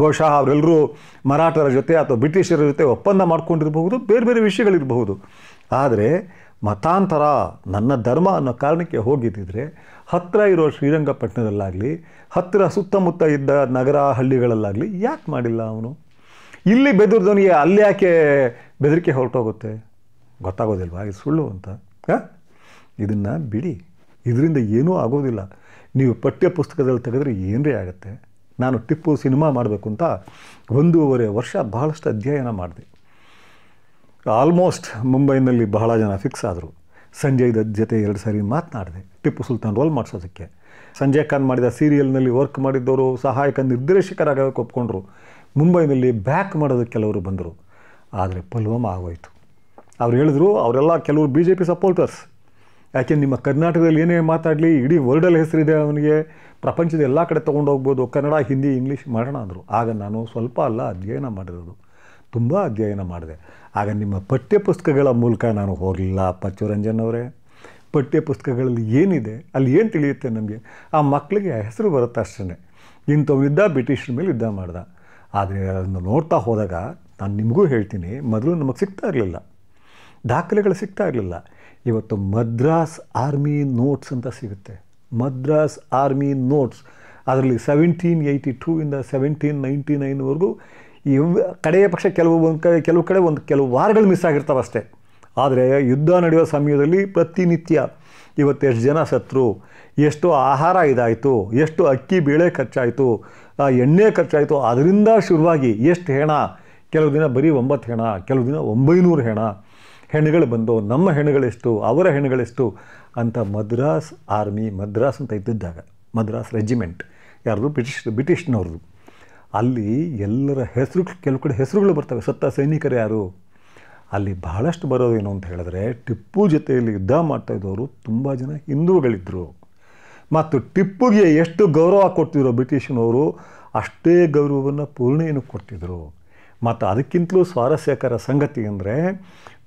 ಬಹುಶಃ ಅವರೆಲ್ಲರೂ ಮರಾಠರ ಜೊತೆ ಅಥವಾ ಬ್ರಿಟಿಷರ ಜೊತೆ ಒಪ್ಪಂದ ಮಾಡ್ಕೊಂಡಿರಬಹುದು ಬೇರೆ ಬೇರೆ ವಿಷಯಗಳಿರಬಹುದು ಆದರೆ ಮತಾಂತರ ನನ್ನ ಧರ್ಮ ಅನ್ನೋ ಕಾರಣಕ್ಕೆ ಹೋಗಿದ್ದಿದ್ರೆ ಹತ್ತಿರ ಇರೋ ಶ್ರೀರಂಗಪಟ್ಟಣದಲ್ಲಾಗಲಿ ಹತ್ತಿರ ಸುತ್ತಮುತ್ತ ಇದ್ದ ನಗರ ಹಳ್ಳಿಗಳಲ್ಲಾಗಲಿ ಯಾಕೆ ಮಾಡಿಲ್ಲ ಅವನು ಇಲ್ಲಿ ಬೆದರಿದವನಿಗೆ ಅಲ್ಲಿ ಯಾಕೆ ಬೆದರಿಕೆ ಹೊರಟೋಗುತ್ತೆ ಗೊತ್ತಾಗೋದಿಲ್ವಾ ಇದು ಸುಳ್ಳು ಅಂತ ಇದನ್ನು ಬಿಡಿ ಇದರಿಂದ ಏನೂ ಆಗೋದಿಲ್ಲ ನೀವು ಪಠ್ಯ ಪುಸ್ತಕದಲ್ಲಿ ತೆಗೆದ್ರೆ ಏನರೇ ಆಗುತ್ತೆ ನಾನು ಟಿಪ್ಪು ಸಿನಿಮಾ ಮಾಡಬೇಕು ಅಂತ ಒಂದೂವರೆ ವರ್ಷ ಬಹಳಷ್ಟು ಅಧ್ಯಯನ ಮಾಡಿದೆ ಆಲ್ಮೋಸ್ಟ್ ಮುಂಬೈನಲ್ಲಿ ಬಹಳ ಜನ ಫಿಕ್ಸ್ ಆದರು ಸಂಜಯ್ ದತ್ ಜೊತೆ ಎರಡು ಸಾರಿ ಮಾತನಾಡಿದೆ ಟಿಪ್ಪು ಸುಲ್ತಾನ್ ರೋಲ್ ಮಾಡಿಸೋದಕ್ಕೆ ಸಂಜಯ್ ಖಾನ್ ಮಾಡಿದ ಸೀರಿಯಲ್ನಲ್ಲಿ ವರ್ಕ್ ಮಾಡಿದ್ದವರು ಸಹಾಯಕ ನಿರ್ದೇಶಕರಾಗ ಒಪ್ಕೊಂಡ್ರು ಮುಂಬೈನಲ್ಲಿ ಬ್ಯಾಕ್ ಮಾಡೋದಕ್ಕೆ ಕೆಲವರು ಬಂದರು ಆದರೆ ಪಲ್ವಮ ಆಗೋಯಿತು ಅವ್ರು ಹೇಳಿದ್ರು ಅವರೆಲ್ಲ ಕೆಲವರು ಬಿ ಜೆ ಪಿ ಸಪೋರ್ಟರ್ಸ್ ಯಾಕೆ ನಿಮ್ಮ ಕರ್ನಾಟಕದಲ್ಲಿ ಏನೇ ಮಾತಾಡಲಿ ಇಡೀ ವರ್ಲ್ಡಲ್ಲಿ ಹೆಸರಿದೆ ಅವನಿಗೆ ಪ್ರಪಂಚದ ಎಲ್ಲ ಕಡೆ ತೊಗೊಂಡೋಗ್ಬೋದು ಕನ್ನಡ ಹಿಂದಿ ಇಂಗ್ಲೀಷ್ ಮಾಡೋಣ ಅಂದರು ಆಗ ನಾನು ಸ್ವಲ್ಪ ಅಲ್ಲ ಅಧ್ಯಯನ ಮಾಡಿರೋದು ತುಂಬ ಅಧ್ಯಯನ ಮಾಡಿದೆ ಆಗ ನಿಮ್ಮ ಪಠ್ಯಪುಸ್ತಕಗಳ ಮೂಲಕ ನಾನು ಹೋಗಲಿಲ್ಲ ಪಚ್ಚುರಂಜನ್ ಅವರೇ ಪಠ್ಯಪುಸ್ತಕಗಳಲ್ಲಿ ಏನಿದೆ ಅಲ್ಲಿ ಏನು ತಿಳಿಯುತ್ತೆ ನಮಗೆ ಆ ಮಕ್ಕಳಿಗೆ ಹೆಸರು ಬರುತ್ತೆ ಅಷ್ಟೇ ಯುದ್ಧ ಬ್ರಿಟಿಷರ ಮೇಲೆ ಯುದ್ಧ ಮಾಡ್ದ ಆದರೆ ಅದನ್ನು ನೋಡ್ತಾ ಹೋದಾಗ ನಾನು ನಿಮಗೂ ಹೇಳ್ತೀನಿ ಮೊದಲು ನಮಗೆ ಸಿಗ್ತಾ ಇರಲಿಲ್ಲ ದಾಖಲೆಗಳು ಸಿಗ್ತಾ ಇರಲಿಲ್ಲ ಇವತ್ತು ಮದ್ರಾಸ್ ಆರ್ಮಿ ನೋಟ್ಸ್ ಅಂತ ಸಿಗುತ್ತೆ ಮದ್ರಾಸ್ ಆರ್ಮಿ ನೋಟ್ಸ್ ಅದರಲ್ಲಿ ಸೆವೆಂಟೀನ್ ಏಯ್ಟಿ ಟೂ ಇಂದ ಸೆವೆಂಟೀನ್ ನೈಂಟಿ ನೈನ್ವರೆಗೂ ಈ ಕಡೆಯ ಪಕ್ಷ ಕೆಲವು ಒಂದು ಕಡೆ ಕೆಲವು ಕಡೆ ಒಂದು ಕೆಲವು ವಾರಗಳು ಮಿಸ್ ಆಗಿರ್ತಾವೆ ಅಷ್ಟೇ ಆದರೆ ಯುದ್ಧ ನಡೆಯುವ ಸಮಯದಲ್ಲಿ ಪ್ರತಿನಿತ್ಯ ಇವತ್ತೆಷ್ಟು ಜನ ಸತ್ರು ಎಷ್ಟು ಆಹಾರ ಇದಾಯಿತು ಎಷ್ಟು ಅಕ್ಕಿ ಬೇಳೆ ಖರ್ಚಾಯಿತು ಎಣ್ಣೆ ಖರ್ಚಾಯಿತು ಅದರಿಂದ ಶುರುವಾಗಿ ಎಷ್ಟು ಹೆಣ ಕೆಲವು ದಿನ ಬರೀ ಒಂಬತ್ತು ಹೆಣ ಕೆಲವು ದಿನ ಒಂಬೈನೂರು ಹೆಣ ಹೆಣ್ಣುಗಳು ಬಂದು ನಮ್ಮ ಹೆಣ್ಣುಗಳೆಷ್ಟು ಅವರ ಹೆಣ್ಣುಗಳೆಷ್ಟು ಅಂತ ಮದ್ರಾಸ್ ಆರ್ಮಿ ಮದ್ರಾಸ್ ಅಂತ ಇದ್ದಿದ್ದಾಗ ಮದ್ರಾಸ್ ರೆಜಿಮೆಂಟ್ ಯಾರ್ದು ಬ್ರಿಟಿಷ್ ಬ್ರಿಟಿಷ್ನವ್ರದ್ದು ಅಲ್ಲಿ ಎಲ್ಲರ ಹೆಸರು ಕೆಲವು ಕಡೆ ಹೆಸರುಗಳು ಬರ್ತವೆ ಸತ್ತ ಸೈನಿಕರು ಯಾರು ಅಲ್ಲಿ ಬಹಳಷ್ಟು ಬರೋದು ಏನು ಅಂತ ಹೇಳಿದ್ರೆ ಟಿಪ್ಪು ಜೊತೆಯಲ್ಲಿ ಯುದ್ಧ ಮಾಡ್ತಾಯಿದ್ದವರು ತುಂಬ ಜನ ಹಿಂದೂಗಳಿದ್ದರು ಮತ್ತು ಟಿಪ್ಪುಗೆ ಎಷ್ಟು ಗೌರವ ಕೊಡ್ತಿದ್ರು ಬ್ರಿಟಿಷ್ನವರು ಅಷ್ಟೇ ಗೌರವವನ್ನು ಪೂರ್ಣೆಯನ್ನು ಕೊಡ್ತಿದ್ರು ಮತ್ತು ಅದಕ್ಕಿಂತಲೂ ಸ್ವಾರಸ್ಯಕರ ಸಂಗತಿ ಅಂದರೆ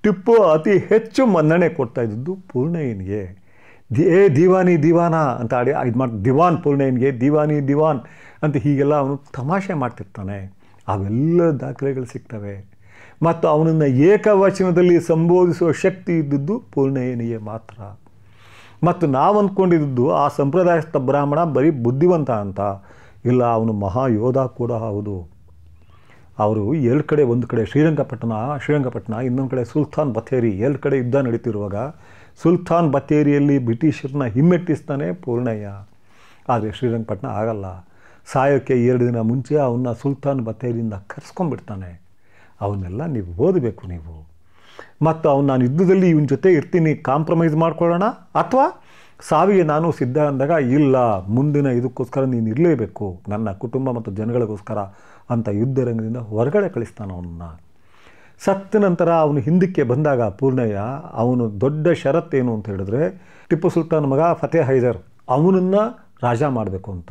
ಟಿಪ್ಪು ಅತಿ ಹೆಚ್ಚು ಮನ್ನಣೆ ಇದ್ದಿದ್ದು ಪೂರ್ಣಯ್ಯನಿಗೆ ದಿ ಏ ದಿವಾನಿ ದಿವಾನ ಅಂತ ಆಡಿ ಇದು ಮಾಡಿ ದಿವಾನ್ ಪೂರ್ಣಯ್ಯನಿಗೆ ದಿವಾನಿ ದಿವಾನ್ ಅಂತ ಹೀಗೆಲ್ಲ ಅವನು ತಮಾಷೆ ಮಾಡ್ತಿರ್ತಾನೆ ಅವೆಲ್ಲ ದಾಖಲೆಗಳು ಸಿಗ್ತವೆ ಮತ್ತು ಅವನನ್ನು ಏಕವಚನದಲ್ಲಿ ಸಂಬೋಧಿಸುವ ಶಕ್ತಿ ಇದ್ದದ್ದು ಪೂರ್ಣಯನಿಗೆ ಮಾತ್ರ ಮತ್ತು ನಾವು ಅಂದ್ಕೊಂಡಿದ್ದು ಆ ಸಂಪ್ರದಾಯಸ್ಥ ಬ್ರಾಹ್ಮಣ ಬರೀ ಬುದ್ಧಿವಂತ ಅಂತ ಇಲ್ಲ ಅವನು ಮಹಾಯೋಧ ಕೂಡ ಹೌದು ಅವರು ಎರಡು ಕಡೆ ಒಂದು ಕಡೆ ಶ್ರೀರಂಗಪಟ್ಟಣ ಶ್ರೀರಂಗಪಟ್ಟಣ ಇನ್ನೊಂದು ಕಡೆ ಸುಲ್ತಾನ್ ಬಥೇರಿ ಎರಡು ಕಡೆ ಯುದ್ಧ ನಡೀತಿರುವಾಗ ಸುಲ್ತಾನ್ ಬಥೇರಿಯಲ್ಲಿ ಬ್ರಿಟಿಷರನ್ನ ಹಿಮ್ಮೆಟ್ಟಿಸ್ತಾನೆ ಪೂರ್ಣಯ್ಯ ಆದರೆ ಶ್ರೀರಂಗಪಟ್ಟಣ ಆಗಲ್ಲ ಸಾಯೋಕ್ಕೆ ಎರಡು ದಿನ ಮುಂಚೆ ಅವನ್ನ ಸುಲ್ತಾನ್ ಬತ್ತೇರಿಯಿಂದ ಕರೆಸ್ಕೊಂಡ್ಬಿಡ್ತಾನೆ ಅವನ್ನೆಲ್ಲ ನೀವು ಓದಬೇಕು ನೀವು ಮತ್ತು ಅವನು ನಾನು ಯುದ್ಧದಲ್ಲಿ ಇವನ ಜೊತೆ ಇರ್ತೀನಿ ಕಾಂಪ್ರಮೈಸ್ ಮಾಡ್ಕೊಳ್ಳೋಣ ಅಥವಾ ಸಾವಿಗೆ ನಾನು ಸಿದ್ಧ ಅಂದಾಗ ಇಲ್ಲ ಮುಂದಿನ ಇದಕ್ಕೋಸ್ಕರ ನೀನು ಇರಲೇಬೇಕು ನನ್ನ ಕುಟುಂಬ ಮತ್ತು ಜನಗಳಿಗೋಸ್ಕರ ಅಂತ ಯುದ್ಧ ರಂಗದಿಂದ ಹೊರಗಡೆ ಕಳಿಸ್ತಾನೆ ಅವನನ್ನ ಸತ್ತ ನಂತರ ಅವನು ಹಿಂದಕ್ಕೆ ಬಂದಾಗ ಪೂರ್ಣಯ್ಯ ಅವನು ದೊಡ್ಡ ಷರತ್ತೇನು ಅಂತ ಹೇಳಿದ್ರೆ ಟಿಪ್ಪು ಸುಲ್ತಾನ್ ಮಗ ಫತೇಹ ಹೈದರ್ ಅವನನ್ನು ರಾಜ ಮಾಡಬೇಕು ಅಂತ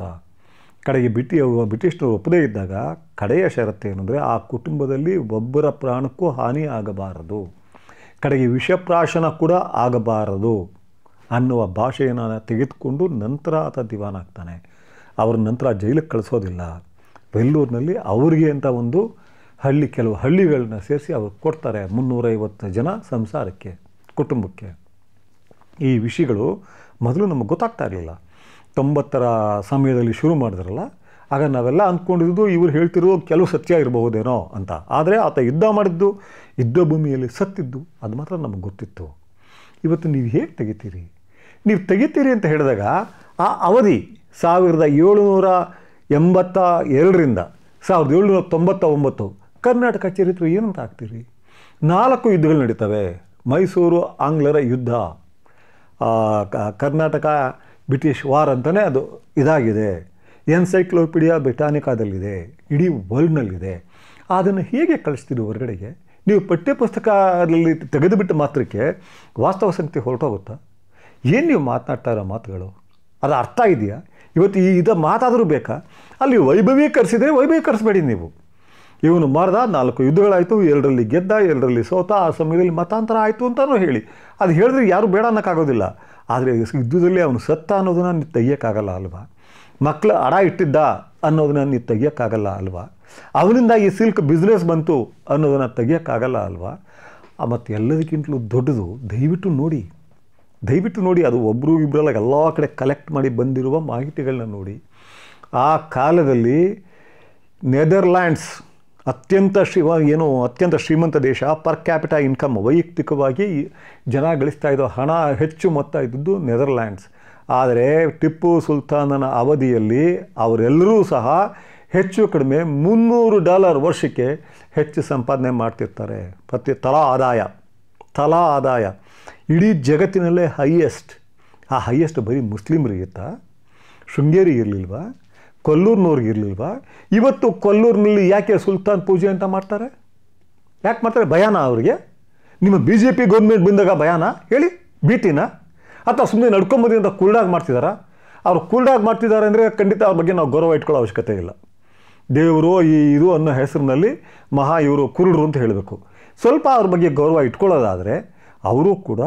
ಕಡೆಗೆ ಬಿಟ್ಟಿ ಬ್ರಿಟಿಷರು ಒಪ್ಪದೇ ಇದ್ದಾಗ ಕಡೆಯ ಷರತ್ತು ಏನಂದರೆ ಆ ಕುಟುಂಬದಲ್ಲಿ ಒಬ್ಬರ ಪ್ರಾಣಕ್ಕೂ ಹಾನಿ ಆಗಬಾರದು ಕಡೆಗೆ ವಿಷಪ್ರಾಶನ ಕೂಡ ಆಗಬಾರದು ಅನ್ನುವ ಭಾಷೆಯನ್ನು ತೆಗೆದುಕೊಂಡು ನಂತರ ಆತ ದಿವಾನ ಆಗ್ತಾನೆ ಅವ್ರ ನಂತರ ಜೈಲಿಗೆ ಕಳಿಸೋದಿಲ್ಲ ಬೆಂಗಳೂರಿನಲ್ಲಿ ಅವ್ರಿಗೆ ಅಂತ ಒಂದು ಹಳ್ಳಿ ಕೆಲವು ಹಳ್ಳಿಗಳನ್ನ ಸೇರಿಸಿ ಅವ್ರು ಕೊಡ್ತಾರೆ ಮುನ್ನೂರೈವತ್ತು ಜನ ಸಂಸಾರಕ್ಕೆ ಕುಟುಂಬಕ್ಕೆ ಈ ವಿಷಯಗಳು ಮೊದಲು ನಮಗೆ ಗೊತ್ತಾಗ್ತಾ ಇರಲಿಲ್ಲ ತೊಂಬತ್ತರ ಸಮಯದಲ್ಲಿ ಶುರು ಮಾಡಿದ್ರಲ್ಲ ಆಗ ನಾವೆಲ್ಲ ಅಂದ್ಕೊಂಡಿದ್ದು ಇವರು ಹೇಳ್ತಿರೋ ಕೆಲವು ಸತ್ಯ ಇರಬಹುದೇನೋ ಅಂತ ಆದರೆ ಆತ ಯುದ್ಧ ಮಾಡಿದ್ದು ಯುದ್ಧ ಭೂಮಿಯಲ್ಲಿ ಸತ್ತಿದ್ದು ಅದು ಮಾತ್ರ ನಮಗೆ ಗೊತ್ತಿತ್ತು ಇವತ್ತು ನೀವು ಹೇಗೆ ತೆಗಿತೀರಿ ನೀವು ತೆಗಿತೀರಿ ಅಂತ ಹೇಳಿದಾಗ ಆ ಅವಧಿ ಸಾವಿರದ ಏಳುನೂರ ಎಂಬತ್ತ ಎರಡರಿಂದ ಸಾವಿರದ ಏಳುನೂರ ತೊಂಬತ್ತ ಒಂಬತ್ತು ಕರ್ನಾಟಕ ಚರಿತ್ರೆ ಏನಂತ ಆಗ್ತೀರಿ ನಾಲ್ಕು ಯುದ್ಧಗಳು ನಡೀತವೆ ಮೈಸೂರು ಆಂಗ್ಲರ ಯುದ್ಧ ಕರ್ನಾಟಕ ಬ್ರಿಟಿಷ್ ವಾರ್ ಅಂತಲೇ ಅದು ಇದಾಗಿದೆ ಎನ್ಸೈಕ್ಲೋಪೀಡಿಯಾ ಬ್ರಿಟಾನಿಕಾದಲ್ಲಿದೆ ಇಡೀ ವರ್ಲ್ಡ್ನಲ್ಲಿದೆ ಅದನ್ನು ಹೇಗೆ ಕಳಿಸ್ತೀರಿ ಹೊರಗಡೆಗೆ ನೀವು ಪಠ್ಯಪುಸ್ತಕದಲ್ಲಿ ತೆಗೆದುಬಿಟ್ಟು ಮಾತ್ರಕ್ಕೆ ವಾಸ್ತವ ಸಂಗತಿ ಹೊರಟೋಗುತ್ತಾ ಏನು ನೀವು ಮಾತನಾಡ್ತಾ ಇರೋ ಮಾತುಗಳು ಅದು ಅರ್ಥ ಇದೆಯಾ ಇವತ್ತು ಈ ಇದು ಮಾತಾದರೂ ಬೇಕಾ ಅಲ್ಲಿ ವೈಭವೀಕರಿಸಿದರೆ ವೈಭವೀಕರಿಸಬೇಡಿ ನೀವು ಇವನು ಮರದ ನಾಲ್ಕು ಯುದ್ಧಗಳಾಯಿತು ಎರಡರಲ್ಲಿ ಗೆದ್ದ ಎರಡರಲ್ಲಿ ಸೋತ ಆ ಸಮಯದಲ್ಲಿ ಮತಾಂತರ ಆಯಿತು ಅಂತಲೂ ಹೇಳಿ ಅದು ಹೇಳಿದ್ರೆ ಯಾರೂ ಬೇಡ ಅನ್ನೋಕ್ಕಾಗೋದಿಲ್ಲ ಆದರೆ ಯುದ್ಧದಲ್ಲಿ ಅವನು ಸತ್ತ ಅನ್ನೋದನ್ನು ನೀನು ತೆಗಿಯೋಕ್ಕಾಗಲ್ಲ ಅಲ್ವಾ ಮಕ್ಕಳು ಅಡ ಇಟ್ಟಿದ್ದ ಅನ್ನೋದನ್ನ ನೀನು ತೆಗಿಯೋಕ್ಕಾಗಲ್ಲ ಅಲ್ವಾ ಅವನಿಂದ ಈ ಸಿಲ್ಕ್ ಬಿಸ್ನೆಸ್ ಬಂತು ಅನ್ನೋದನ್ನು ತೆಗಿಯೋಕ್ಕಾಗಲ್ಲ ಅಲ್ವಾ ಮತ್ತು ಎಲ್ಲದಕ್ಕಿಂತಲೂ ದೊಡ್ಡದು ದಯವಿಟ್ಟು ನೋಡಿ ದಯವಿಟ್ಟು ನೋಡಿ ಅದು ಒಬ್ಬರು ಇಬ್ಬರಲ್ಲ ಎಲ್ಲ ಕಡೆ ಕಲೆಕ್ಟ್ ಮಾಡಿ ಬಂದಿರುವ ಮಾಹಿತಿಗಳನ್ನ ನೋಡಿ ಆ ಕಾಲದಲ್ಲಿ ನೆದರ್ಲ್ಯಾಂಡ್ಸ್ ಅತ್ಯಂತ ಶಿವ ಏನು ಅತ್ಯಂತ ಶ್ರೀಮಂತ ದೇಶ ಪರ್ ಕ್ಯಾಪಿಟಾ ಇನ್ಕಮ್ ವೈಯಕ್ತಿಕವಾಗಿ ಜನ ಗಳಿಸ್ತಾ ಇದ್ದೋ ಹಣ ಹೆಚ್ಚು ಮೊತ್ತ ಇದ್ದದ್ದು ನೆದರ್ಲ್ಯಾಂಡ್ಸ್ ಆದರೆ ಟಿಪ್ಪು ಸುಲ್ತಾನನ ಅವಧಿಯಲ್ಲಿ ಅವರೆಲ್ಲರೂ ಸಹ ಹೆಚ್ಚು ಕಡಿಮೆ ಮುನ್ನೂರು ಡಾಲರ್ ವರ್ಷಕ್ಕೆ ಹೆಚ್ಚು ಸಂಪಾದನೆ ಮಾಡ್ತಿರ್ತಾರೆ ಪ್ರತಿ ತಲಾ ಆದಾಯ ತಲಾ ಆದಾಯ ಇಡೀ ಜಗತ್ತಿನಲ್ಲೇ ಹೈಯೆಸ್ಟ್ ಆ ಹೈಯೆಸ್ಟ್ ಬರೀ ಮುಸ್ಲಿಮ್ರಿಗಿತ್ತ ಶೃಂಗೇರಿ ಇರಲಿಲ್ವಾ ಕೊಲ್ಲೂರಿನವ್ರಿಗೆ ಇರಲಿಲ್ವಾ ಇವತ್ತು ಕೊಲ್ಲೂರಿನಲ್ಲಿ ಯಾಕೆ ಸುಲ್ತಾನ್ ಪೂಜೆ ಅಂತ ಮಾಡ್ತಾರೆ ಯಾಕೆ ಮಾಡ್ತಾರೆ ಭಯಾನ ಅವರಿಗೆ ನಿಮ್ಮ ಬಿ ಜೆ ಪಿ ಗೌರ್ಮೆಂಟ್ ಬಂದಾಗ ಭಯಾನ ಹೇಳಿ ಭೀತಿನ ಅಥವಾ ಸುಮ್ಮನೆ ನಡ್ಕೊಂಬದಿ ಅಂತ ಕುಲ್ಡಾಗಿ ಮಾಡ್ತಿದ್ದಾರಾ ಅವ್ರು ಕುಲ್ಡಾಗಿ ಮಾಡ್ತಿದ್ದಾರೆ ಅಂದರೆ ಖಂಡಿತ ಅವ್ರ ಬಗ್ಗೆ ನಾವು ಗೌರವ ಇಟ್ಕೊಳ್ಳೋ ಅವಶ್ಯಕತೆ ಇಲ್ಲ ದೇವರು ಈ ಇದು ಅನ್ನೋ ಹೆಸರಿನಲ್ಲಿ ಮಹಾ ಇವರು ಕುರುಡರು ಅಂತ ಹೇಳಬೇಕು ಸ್ವಲ್ಪ ಅವ್ರ ಬಗ್ಗೆ ಗೌರವ ಇಟ್ಕೊಳ್ಳೋದಾದರೆ ಅವರು ಕೂಡ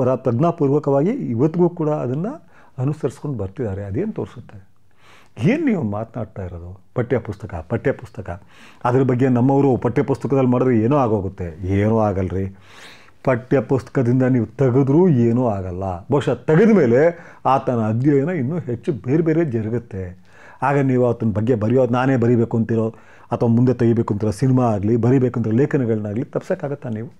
ಬರ ಪ್ರಜ್ಞಾಪೂರ್ವಕವಾಗಿ ಇವತ್ತಿಗೂ ಕೂಡ ಅದನ್ನು ಅನುಸರಿಸ್ಕೊಂಡು ಬರ್ತಿದ್ದಾರೆ ಅದೇನು ತೋರಿಸುತ್ತೆ ಏನು ನೀವು ಮಾತನಾಡ್ತಾ ಇರೋದು ಪಠ್ಯಪುಸ್ತಕ ಪಠ್ಯಪುಸ್ತಕ ಅದ್ರ ಬಗ್ಗೆ ನಮ್ಮವರು ಪಠ್ಯಪುಸ್ತಕದಲ್ಲಿ ಮಾಡಿದ್ರೆ ಏನೂ ಆಗೋಗುತ್ತೆ ಏನೂ ಆಗಲ್ರಿ ಪಠ್ಯಪುಸ್ತಕದಿಂದ ನೀವು ತೆಗೆದ್ರೂ ಏನೂ ಆಗಲ್ಲ ಬಹುಶಃ ತೆಗೆದ ಮೇಲೆ ಆತನ ಅಧ್ಯಯನ ಇನ್ನೂ ಹೆಚ್ಚು ಬೇರೆ ಬೇರೆ ಜರುಗುತ್ತೆ ಆಗ ನೀವು ಆತನ ಬಗ್ಗೆ ಬರೆಯೋದು ನಾನೇ ಬರಿಬೇಕು ಅಂತಿರೋ ಅಥವಾ ಮುಂದೆ ತೆಗಿಬೇಕು ಅಂತಿರೋ ಸಿನಿಮಾ ಆಗಲಿ ಬರಿಬೇಕು ಅಂತಿರೋ ಲೇಖನಗಳನ್ನಾಗಲಿ ತಪ್ಸೋಕ್ಕಾಗತ್ತಾ ನೀವು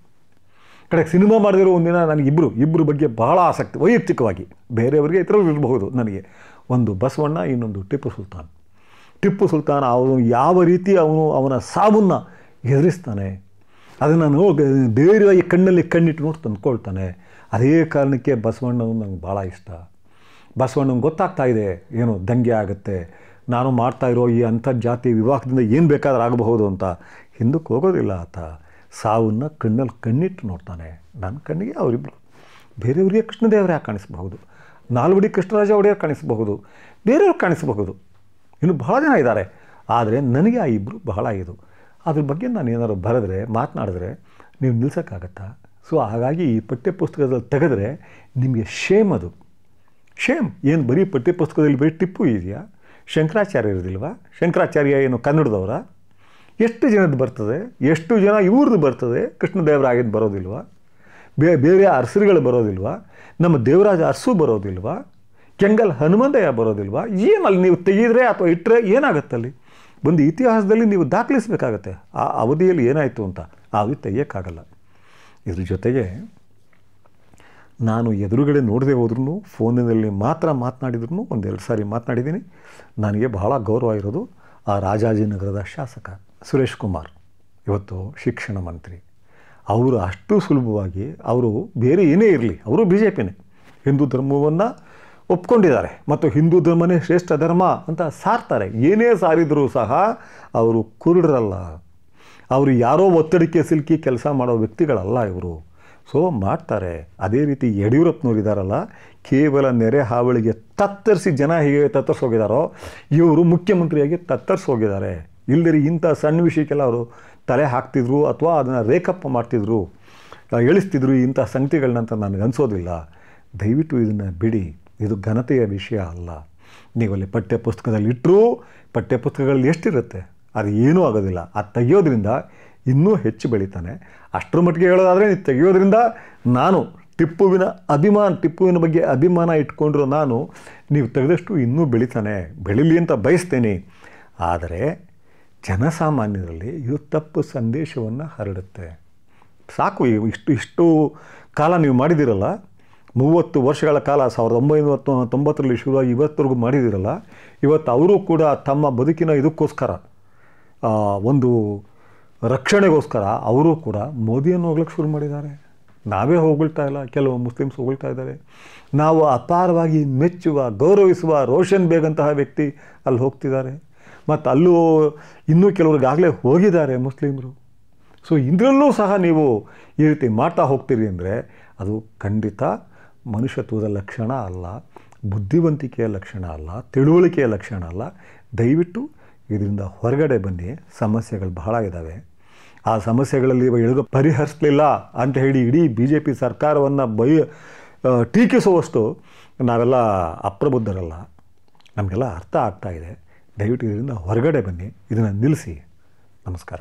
ಕಡೆ ಸಿನಿಮಾ ಮಾಡಿದಿರೋ ಒಂದಿನ ನನಗೆ ಇಬ್ಬರು ಇಬ್ಬರ ಬಗ್ಗೆ ಬಹಳ ಆಸಕ್ತಿ ವೈಯಕ್ತಿಕವಾಗಿ ಬೇರೆಯವರಿಗೆ ಈ ಥರ ಇರಬಹುದು ನನಗೆ ಒಂದು ಬಸವಣ್ಣ ಇನ್ನೊಂದು ಟಿಪ್ಪು ಸುಲ್ತಾನ್ ಟಿಪ್ಪು ಸುಲ್ತಾನ್ ಅವನು ಯಾವ ರೀತಿ ಅವನು ಅವನ ಸಾವನ್ನು ಎದುರಿಸ್ತಾನೆ ಅದನ್ನು ನೋಡಿ ಧೈರ್ಯವಾಗಿ ಕಣ್ಣಲ್ಲಿ ಕಣ್ಣಿಟ್ಟು ನೋಡಿ ತಂದುಕೊಳ್ತಾನೆ ಅದೇ ಕಾರಣಕ್ಕೆ ಬಸವಣ್ಣನ ನಂಗೆ ಭಾಳ ಇಷ್ಟ ಬಸವಣ್ಣನ ಗೊತ್ತಾಗ್ತಾ ಇದೆ ಏನು ದಂಗೆ ಆಗುತ್ತೆ ನಾನು ಮಾಡ್ತಾ ಇರೋ ಈ ಅಂತರ್ಜಾತಿ ವಿವಾಹದಿಂದ ಏನು ಬೇಕಾದ್ರೂ ಆಗಬಹುದು ಅಂತ ಹಿಂದಕ್ಕೆ ಹೋಗೋದಿಲ್ಲ ಆತ ಸಾವನ್ನು ಕಣ್ಣಲ್ಲಿ ಕಣ್ಣಿಟ್ಟು ನೋಡ್ತಾನೆ ನನ್ನ ಕಣ್ಣಿಗೆ ಅವರಿಬ್ಬರು ಬೇರೆಯವರಿಗೆ ಕೃಷ್ಣದೇವರೇ ಕಾಣಿಸ್ಬಹುದು ನಾಲ್ವಡಿ ಕೃಷ್ಣರಾಜ ಒಡೆಯರ್ ಕಾಣಿಸಬಹುದು ಬೇರೆಯವ್ರು ಕಾಣಿಸಬಹುದು ಇನ್ನು ಬಹಳ ಜನ ಇದ್ದಾರೆ ಆದರೆ ನನಗೆ ಆ ಇಬ್ಬರು ಬಹಳ ಇದು ಅದ್ರ ಬಗ್ಗೆ ನಾನು ಏನಾದ್ರು ಬರೆದ್ರೆ ಮಾತನಾಡಿದ್ರೆ ನೀವು ನಿಲ್ಸೋಕ್ಕಾಗತ್ತಾ ಸೊ ಹಾಗಾಗಿ ಈ ಪಠ್ಯಪುಸ್ತಕದಲ್ಲಿ ತೆಗೆದ್ರೆ ನಿಮಗೆ ಶೇಮ್ ಅದು ಶೇಮ್ ಏನು ಬರೀ ಪಠ್ಯಪುಸ್ತಕದಲ್ಲಿ ಬರೀ ಟಿಪ್ಪು ಇದೆಯಾ ಶಂಕರಾಚಾರ್ಯ ಇರೋದಿಲ್ವಾ ಶಂಕರಾಚಾರ್ಯ ಏನು ಕನ್ನಡದವರ ಎಷ್ಟು ಜನದ್ದು ಬರ್ತದೆ ಎಷ್ಟು ಜನ ಇವ್ರದ್ದು ಬರ್ತದೆ ಕೃಷ್ಣದೇವರಾಗಿದ್ದು ಬರೋದಿಲ್ವಾ ಬೇರೆ ಅರಸರುಗಳು ಬರೋದಿಲ್ವಾ ನಮ್ಮ ದೇವರಾಜ ಅರಸು ಬರೋದಿಲ್ವಾ ಕೆಂಗಲ್ ಹನುಮಂತಯ್ಯ ಬರೋದಿಲ್ವಾ ಏನಲ್ಲಿ ನೀವು ತೆಗೆದ್ರೆ ಅಥವಾ ಇಟ್ಟರೆ ಏನಾಗುತ್ತಲ್ಲಿ ಒಂದು ಇತಿಹಾಸದಲ್ಲಿ ನೀವು ದಾಖಲಿಸಬೇಕಾಗತ್ತೆ ಆ ಅವಧಿಯಲ್ಲಿ ಏನಾಯಿತು ಅಂತ ಅವಧಿ ತೆಗಿಯೋಕ್ಕಾಗಲ್ಲ ಇದ್ರ ಜೊತೆಗೆ ನಾನು ಎದುರುಗಡೆ ನೋಡದೆ ಹೋದ್ರೂ ಫೋನಿನಲ್ಲಿ ಮಾತ್ರ ಮಾತನಾಡಿದ್ರು ಒಂದೆರಡು ಸಾರಿ ಮಾತನಾಡಿದ್ದೀನಿ ನನಗೆ ಬಹಳ ಗೌರವ ಇರೋದು ಆ ರಾಜಾಜಿನಗರದ ಶಾಸಕ ಸುರೇಶ್ ಕುಮಾರ್ ಇವತ್ತು ಶಿಕ್ಷಣ ಮಂತ್ರಿ ಅವರು ಅಷ್ಟು ಸುಲಭವಾಗಿ ಅವರು ಬೇರೆ ಏನೇ ಇರಲಿ ಅವರು ಬಿ ಜೆ ಪಿನೇ ಹಿಂದೂ ಧರ್ಮವನ್ನು ಒಪ್ಕೊಂಡಿದ್ದಾರೆ ಮತ್ತು ಹಿಂದೂ ಧರ್ಮನೇ ಶ್ರೇಷ್ಠ ಧರ್ಮ ಅಂತ ಸಾರ್ತಾರೆ ಏನೇ ಸಾರಿದರೂ ಸಹ ಅವರು ಕುರುಡರಲ್ಲ ಅವರು ಯಾರೋ ಒತ್ತಡಕ್ಕೆ ಸಿಲುಕಿ ಕೆಲಸ ಮಾಡೋ ವ್ಯಕ್ತಿಗಳಲ್ಲ ಇವರು ಸೊ ಮಾಡ್ತಾರೆ ಅದೇ ರೀತಿ ಇದ್ದಾರಲ್ಲ ಕೇವಲ ನೆರೆ ಹಾವಳಿಗೆ ತತ್ತರಿಸಿ ಜನ ಹೇಗೆ ತತ್ತರಿಸೋಗಿದ್ದಾರೋ ಇವರು ಮುಖ್ಯಮಂತ್ರಿಯಾಗಿ ತತ್ತರಿಸೋಗಿದ್ದಾರೆ ಇಲ್ಲದೇ ಇಂಥ ಸಣ್ಣ ವಿಷಯಕ್ಕೆಲ್ಲ ಅವರು ತಲೆ ಹಾಕ್ತಿದ್ರು ಅಥವಾ ಅದನ್ನು ರೇಕಪ್ ಮಾಡ್ತಿದ್ರು ಎಳಿಸ್ತಿದ್ರು ಇಂಥ ಸಂಗತಿಗಳನ್ನಂತ ನನಗೆ ಅನಿಸೋದಿಲ್ಲ ದಯವಿಟ್ಟು ಇದನ್ನು ಬಿಡಿ ಇದು ಘನತೆಯ ವಿಷಯ ಅಲ್ಲ ಅಲ್ಲಿ ಪಠ್ಯ ಪುಸ್ತಕದಲ್ಲಿ ಇಟ್ಟರೂ ಪಠ್ಯ ಪುಸ್ತಕಗಳಲ್ಲಿ ಎಷ್ಟಿರುತ್ತೆ ಅದು ಏನೂ ಆಗೋದಿಲ್ಲ ಅದು ತೆಗೆಯೋದ್ರಿಂದ ಇನ್ನೂ ಹೆಚ್ಚು ಬೆಳೀತಾನೆ ಅಷ್ಟರ ಮಟ್ಟಿಗೆ ಹೇಳೋದಾದರೆ ನೀವು ತೆಗೆಯೋದ್ರಿಂದ ನಾನು ಟಿಪ್ಪುವಿನ ಅಭಿಮಾನ ಟಿಪ್ಪುವಿನ ಬಗ್ಗೆ ಅಭಿಮಾನ ಇಟ್ಕೊಂಡಿರೋ ನಾನು ನೀವು ತೆಗೆದಷ್ಟು ಇನ್ನೂ ಬೆಳಿತಾನೆ ಬೆಳೀಲಿ ಅಂತ ಬಯಸ್ತೇನೆ ಆದರೆ ಜನಸಾಮಾನ್ಯರಲ್ಲಿ ಇದು ತಪ್ಪು ಸಂದೇಶವನ್ನು ಹರಡುತ್ತೆ ಸಾಕು ಇಷ್ಟು ಇಷ್ಟು ಕಾಲ ನೀವು ಮಾಡಿದಿರಲ್ಲ ಮೂವತ್ತು ವರ್ಷಗಳ ಕಾಲ ಸಾವಿರದ ಒಂಬೈನೂರ ತೊಂಬತ್ತರಲ್ಲಿ ಶುರುವಾಗಿ ಇವತ್ತರೆಗೂ ಮಾಡಿದಿರಲ್ಲ ಇವತ್ತು ಅವರು ಕೂಡ ತಮ್ಮ ಬದುಕಿನ ಇದಕ್ಕೋಸ್ಕರ ಒಂದು ರಕ್ಷಣೆಗೋಸ್ಕರ ಅವರು ಕೂಡ ಮೋದಿಯನ್ನು ಹೋಗ್ಲಿಕ್ಕೆ ಶುರು ಮಾಡಿದ್ದಾರೆ ನಾವೇ ಹೋಗ್ತಾ ಇಲ್ಲ ಕೆಲವು ಮುಸ್ಲಿಮ್ಸ್ ಹೋಗ್ತಾ ಇದ್ದಾರೆ ನಾವು ಅಪಾರವಾಗಿ ಮೆಚ್ಚುವ ಗೌರವಿಸುವ ರೋಷನ್ ಬೇಗಂತಹ ವ್ಯಕ್ತಿ ಅಲ್ಲಿ ಹೋಗ್ತಿದ್ದಾರೆ ಮತ್ತು ಅಲ್ಲೂ ಇನ್ನೂ ಕೆಲವ್ರಿಗಾಗಲೇ ಹೋಗಿದ್ದಾರೆ ಮುಸ್ಲಿಮರು ಸೊ ಇದರಲ್ಲೂ ಸಹ ನೀವು ಈ ರೀತಿ ಮಾಡ್ತಾ ಹೋಗ್ತೀರಿ ಅಂದರೆ ಅದು ಖಂಡಿತ ಮನುಷ್ಯತ್ವದ ಲಕ್ಷಣ ಅಲ್ಲ ಬುದ್ಧಿವಂತಿಕೆಯ ಲಕ್ಷಣ ಅಲ್ಲ ತಿಳುವಳಿಕೆಯ ಲಕ್ಷಣ ಅಲ್ಲ ದಯವಿಟ್ಟು ಇದರಿಂದ ಹೊರಗಡೆ ಬನ್ನಿ ಸಮಸ್ಯೆಗಳು ಬಹಳ ಇದ್ದಾವೆ ಆ ಸಮಸ್ಯೆಗಳಲ್ಲಿ ಎಳೆದು ಪರಿಹರಿಸಲಿಲ್ಲ ಅಂತ ಹೇಳಿ ಇಡೀ ಬಿ ಜೆ ಪಿ ಸರ್ಕಾರವನ್ನು ಬಯ ಟೀಕಿಸುವಷ್ಟು ನಾವೆಲ್ಲ ಅಪ್ರಬುದ್ಧರಲ್ಲ ನಮಗೆಲ್ಲ ಅರ್ಥ ಆಗ್ತಾ ಇದೆ ದಯವಿಟ್ಟು ಇದರಿಂದ ಹೊರಗಡೆ ಬನ್ನಿ ಇದನ್ನು ನಿಲ್ಲಿಸಿ ನಮಸ್ಕಾರ